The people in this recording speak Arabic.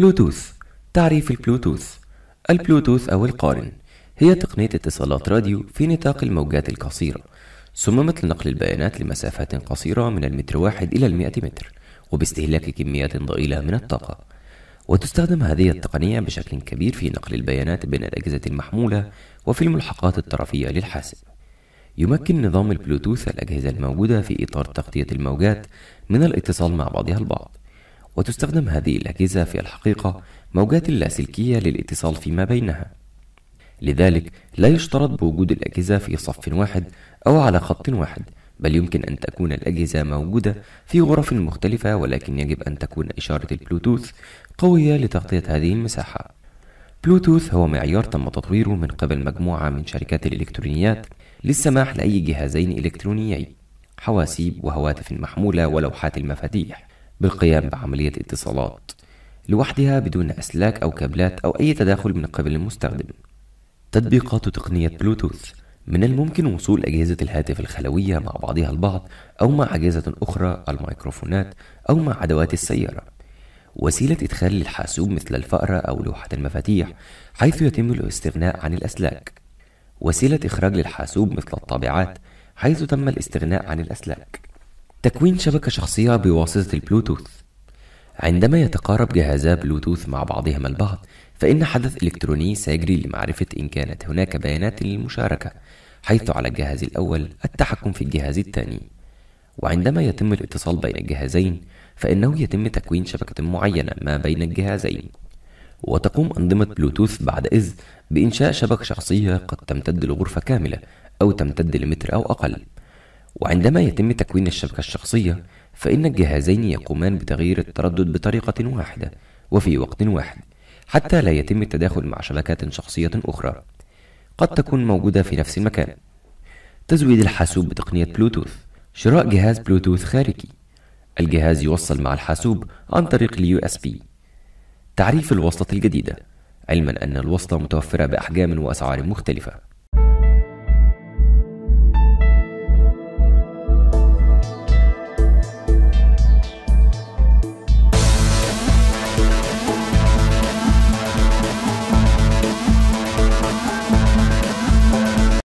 بلوتوث تعريف البلوتوث البلوتوث أو القارن هي تقنية اتصالات راديو في نطاق الموجات القصيرة صممت لنقل البيانات لمسافات قصيرة من المتر واحد إلى المئة متر وباستهلاك كميات ضئيلة من الطاقة وتستخدم هذه التقنية بشكل كبير في نقل البيانات بين الأجهزة المحمولة وفي الملحقات الطرفية للحاسب يمكن نظام البلوتوث الأجهزة الموجودة في إطار تغطية الموجات من الاتصال مع بعضها البعض وتستخدم هذه الأجهزة في الحقيقة موجات اللاسلكية للاتصال فيما بينها لذلك لا يشترط بوجود الأجهزة في صف واحد أو على خط واحد بل يمكن أن تكون الأجهزة موجودة في غرف مختلفة ولكن يجب أن تكون إشارة البلوتوث قوية لتغطية هذه المساحة بلوتوث هو معيار تم تطويره من قبل مجموعة من شركات الإلكترونيات للسماح لأي جهازين إلكترونيين حواسيب وهواتف محمولة ولوحات المفاتيح بالقيام بعملية اتصالات لوحدها بدون أسلاك أو كابلات أو أي تداخل من قبل المستخدم تطبيقات تقنية بلوتوث من الممكن وصول أجهزة الهاتف الخلوية مع بعضها البعض أو مع أجهزة أخرى الميكروفونات أو مع أدوات السيارة وسيلة إدخال للحاسوب مثل الفأرة أو لوحة المفاتيح حيث يتم الاستغناء عن الأسلاك وسيلة إخراج للحاسوب مثل الطابعات حيث تم الاستغناء عن الأسلاك تكوين شبكة شخصية بواسطة البلوتوث عندما يتقارب جهازا بلوتوث مع بعضهما البعض فإن حدث إلكتروني سيجري لمعرفة إن كانت هناك بيانات للمشاركة حيث على الجهاز الأول التحكم في الجهاز الثاني وعندما يتم الاتصال بين الجهازين فإنه يتم تكوين شبكة معينة ما بين الجهازين وتقوم أنظمة بلوتوث بعد إذ بإنشاء شبكة شخصية قد تمتد لغرفة كاملة أو تمتد لمتر أو أقل وعندما يتم تكوين الشبكة الشخصية فإن الجهازين يقومان بتغيير التردد بطريقة واحدة وفي وقت واحد حتى لا يتم التداخل مع شبكات شخصية أخرى قد تكون موجودة في نفس المكان تزويد الحاسوب بتقنية بلوتوث شراء جهاز بلوتوث خارجي الجهاز يوصل مع الحاسوب عن طريق اليو اس بي تعريف الوصلة الجديدة علما أن الوصلة متوفرة بأحجام وأسعار مختلفة